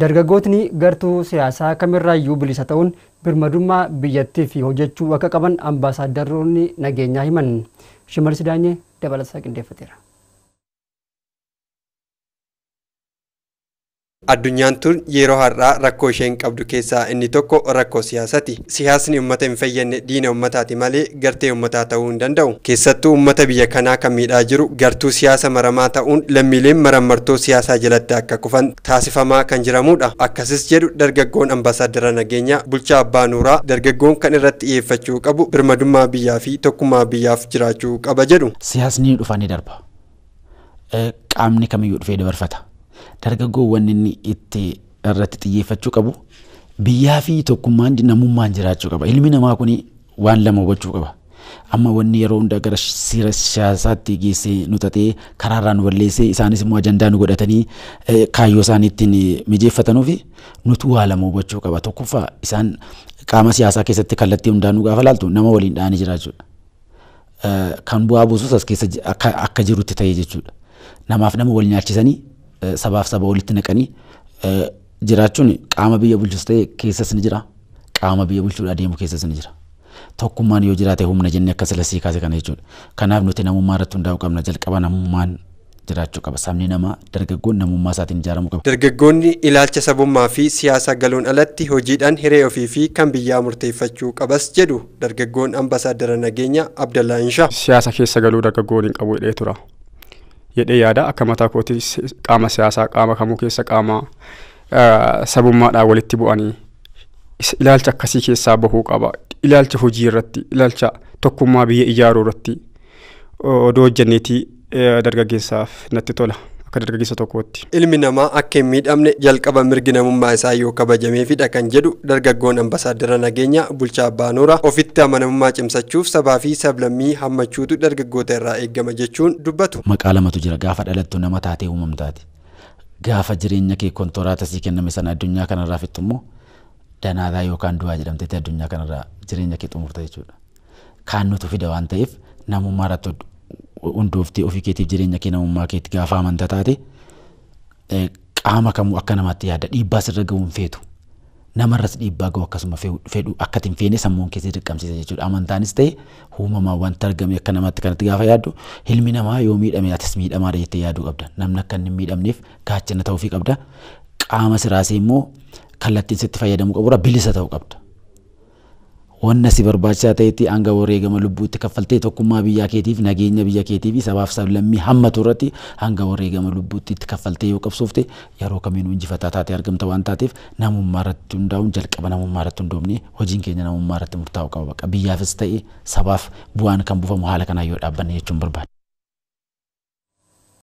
dargaggootni gartuu siyaasaa kamirraayyuu bilisa ta'uun birmadummaa biyyattii fi hojjechuu akka qaban ambaasaaddaroonni nageenyaa himan shimallis daanyee dabalataa qindeeffateera. Addunyaan tun yeroo har'aa rakkoo isheen qabdu keessaa inni tokko rakkoo siyaasati. Siyaasni uummata hin fayyadne diina uummataati malee gartee uummataa ta'uu hin danda'u. Keessattuu uummata biyya kanaa kan miidhaa jiru gartuu siyaasa maramaa ta'uun lammiileen marammartoo siyaasaa jalatti akka kufan taasifamaa kan jiramudha. Akkasis jedhu dargaggoon ambasaadara nageenyaa bulchaa abbaa nuuraa dargaggoon kan irratti xiyyeeffachuu qabu birmadummaa biyyaa fi tokkummaa biyyaaf jiraachuu qaba jedhu. Siyaasni dhufanii darba. Qaamni kamiyyuu dargaggoowwan inni itti irratti xiyyeeffachuu qabu biyyaa fi tokkummaan namummaan jiraachuu qaba. Ilmi namaa kuni waan lama hubachuu qaba. Amma wanni yeroo hunda gara seera siyaasaatti geessee nutatee karaarraan walleessee isaanis immoo ajandaa nu godhatanii e, kaayyoo isaanii ittiin mijeeffatanuuf nutu waa lama hubachuu qaba. Tokkoffaa isaan qaama siyaasaa keessatti kallattii hundaanuu gaafa laaltu nama waliin dha'anii jiraachuudha. E, kan bu'aa buusus as keessa akka jirutti ta'e jechuudha. Namaaf nama wal nyaachisanii sabaaf saba olitti naqanii jiraachuun qaama biyya bulchus ta'e keessas ni jira qaama biyya bulchuudha adeemu keessas ni jira. Tokkummaan yoo jiraate humna jennee akka silasii kaase kana jechuudha. Kanaaf nuti namummaa irratti hundaa'uu qabna jalqaba namummaan jiraachuu qaba. Sabni namaa dargaggoon namummaa isaatiin ijaaramu qaba. Dargaggoonni ilaalcha sabummaa fi siyaasa galuun alatti hojiidhaan hiree ofii fi kan biyyaa murteeffachuu qabas jedhu dargaggoon ambasaaddara nageenya Abdallaan Siyaasa keessa galuu dargaggoon qabu hidhee tura. jedhee yaada akka mataa kootiis qaama siyaasaa qaama kamuu keessa qaama sabummaadhaan walitti bu'anii ilaalcha akkasii keessaa bahuu qaba. Ilaalcha hojii irratti ilaalcha tokkummaa biyya ijaaruu irratti odoo hojjanneetii dargaggeessaaf natti tola. akka dargaggeessa tokkootti. Ilmi namaa akka hin miidhamne jalqaba mirgi namummaa isaa yoo kabajamee kabajameefidha kan jedhu dargaggoon ambasaaddara nageenya bulchaa abbaa nooraa ofitti amanamummaa cimsachuuf sabaa fi sablammii hammachuutu dargaggoota irraa eeggama jechuun dubbatu. Maqaa lamatu jira gaafa dhalattu nama taatee uumamtaati. Gaafa jireenya kee kontoraataa sii kenname sana addunyaa kanarraa fittummoo danaadaa yookaan du'aa jedhamtetti addunyaa kanarraa jireenya kee xumurta jechuudha. Kaannutu fida waan ta'eef namummaa irratti hundooftee ofii keetiif jireenya kenna uumaa keetti gaafa amantaa taate qaama kamuu akka namaatti yaada dhiibbaa sirra ga'uun feetu namarras dhiibbaa ga'u akkasuma fedhu akka hin feene sammuun keessatti dirqamsiisa jechuudha. Amantaanis ta'e uumamaa wanta argame akka namaatti kanatti gaafa yaaddu hilmi namaa yoo miidhame atis miidhamaadha jettee yaaduu qabda. Namni akka inni miidhamneef gaachana ta'uufii qabda. Qaama siraasee immoo kallattiin sitti fayyadamuu qabudha bilisa ta'uu qabda. wanna si barbaachisaa ta'etti hanga wareegama lubbuutti kaffaltee tokkummaa biyya keetiif nageenya biyya keetii fi sabaaf sablammii hammatu irratti hanga wareegama lubbuutti itti kaffaltee yoo qabsoofte yeroo kamiinuu injifataa taatee argamta waan taateef namummaa irratti hundaa'uun jalqaba namummaa irratti hundoofne hojiin keenya namummaa irratti murtaa'u qaba biyyaafis ta'e sabaaf bu'aan kan buufamu haala kanaan yoo dhaabbanne jechuun barbaada.